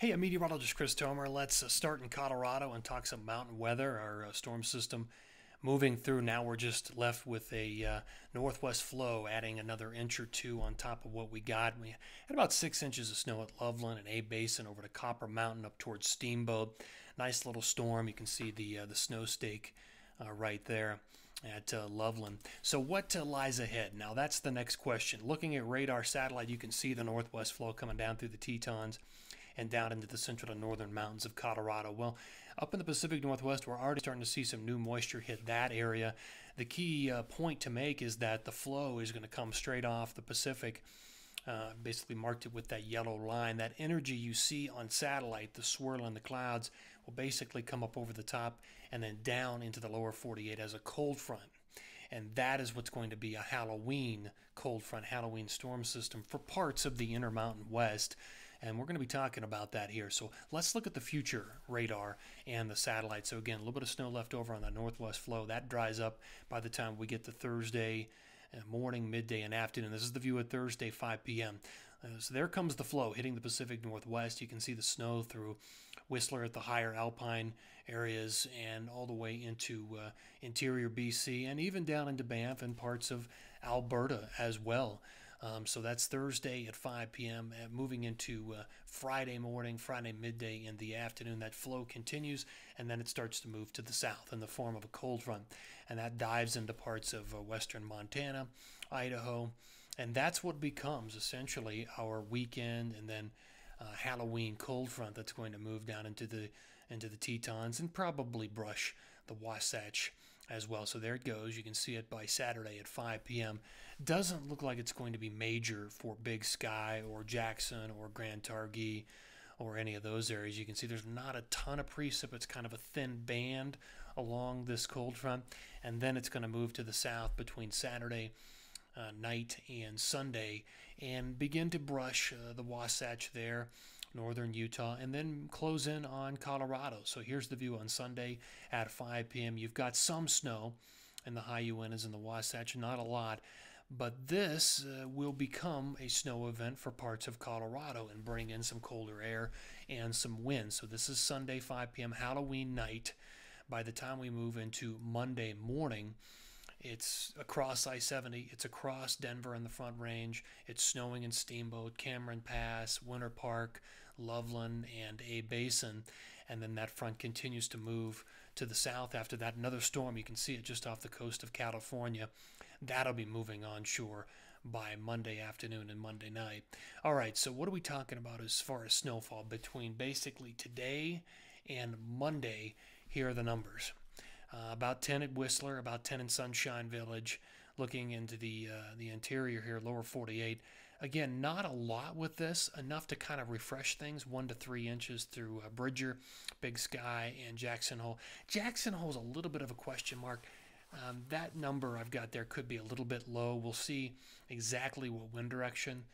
Hey, I'm meteorologist Chris Tomer. Let's uh, start in Colorado and talk some mountain weather, our uh, storm system moving through. Now we're just left with a uh, northwest flow, adding another inch or two on top of what we got. We had about six inches of snow at Loveland and A Basin over to Copper Mountain up towards Steamboat. Nice little storm. You can see the uh, the snow stake uh, right there at uh, Loveland. So, what uh, lies ahead? Now, that's the next question. Looking at radar satellite, you can see the northwest flow coming down through the Tetons and down into the central and northern mountains of Colorado. Well, up in the Pacific Northwest, we're already starting to see some new moisture hit that area. The key uh, point to make is that the flow is going to come straight off the Pacific. Uh, basically marked it with that yellow line. That energy you see on satellite, the swirl in the clouds, will basically come up over the top and then down into the lower 48 as a cold front. And that is what's going to be a Halloween cold front, Halloween storm system for parts of the Intermountain West and we're going to be talking about that here. So let's look at the future radar and the satellite. So again, a little bit of snow left over on the northwest flow. That dries up by the time we get to Thursday uh, morning, midday, and afternoon. This is the view at Thursday, 5 p.m. Uh, so there comes the flow hitting the Pacific Northwest. You can see the snow through Whistler at the higher alpine areas and all the way into uh, interior BC and even down into Banff and parts of Alberta as well. Um, so that's Thursday at 5 p.m. Uh, moving into uh, Friday morning, Friday midday in the afternoon. That flow continues, and then it starts to move to the south in the form of a cold front, and that dives into parts of uh, western Montana, Idaho, and that's what becomes essentially our weekend, and then. Uh, Halloween cold front that's going to move down into the into the Tetons and probably brush the Wasatch as well. So there it goes. You can see it by Saturday at 5 p.m. Doesn't look like it's going to be major for Big Sky or Jackson or Grand Targhee or any of those areas. You can see there's not a ton of precip. It's kind of a thin band along this cold front. And then it's going to move to the south between Saturday uh, night and Sunday and begin to brush uh, the Wasatch there northern Utah, and then close in on Colorado. So here's the view on Sunday at 5 p.m. You've got some snow and the high Uintas is in the Wasatch, not a lot. But this uh, will become a snow event for parts of Colorado and bring in some colder air and some wind. So this is Sunday, 5 p.m., Halloween night. By the time we move into Monday morning, it's across I 70. It's across Denver and the Front Range. It's snowing in Steamboat, Cameron Pass, Winter Park, Loveland, and A Basin. And then that front continues to move to the south after that. Another storm, you can see it just off the coast of California. That'll be moving onshore by Monday afternoon and Monday night. All right, so what are we talking about as far as snowfall between basically today and Monday? Here are the numbers. Uh, about 10 at Whistler, about 10 in Sunshine Village. Looking into the uh, the interior here, lower 48. Again, not a lot with this, enough to kind of refresh things, one to three inches through uh, Bridger, Big Sky, and Jackson Hole. Jackson Hole's a little bit of a question mark. Um, that number I've got there could be a little bit low. We'll see exactly what wind direction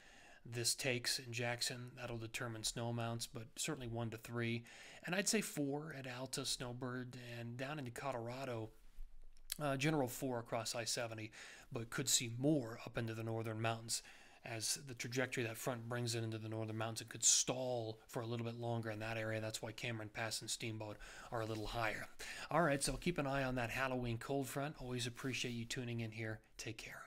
this takes in Jackson. That'll determine snow amounts, but certainly one to three. And I'd say four at Alta, Snowbird, and down into Colorado, uh, general four across I 70, but could see more up into the northern mountains as the trajectory that front brings it into the northern mountains. It could stall for a little bit longer in that area. That's why Cameron Pass and Steamboat are a little higher. All right, so keep an eye on that Halloween cold front. Always appreciate you tuning in here. Take care.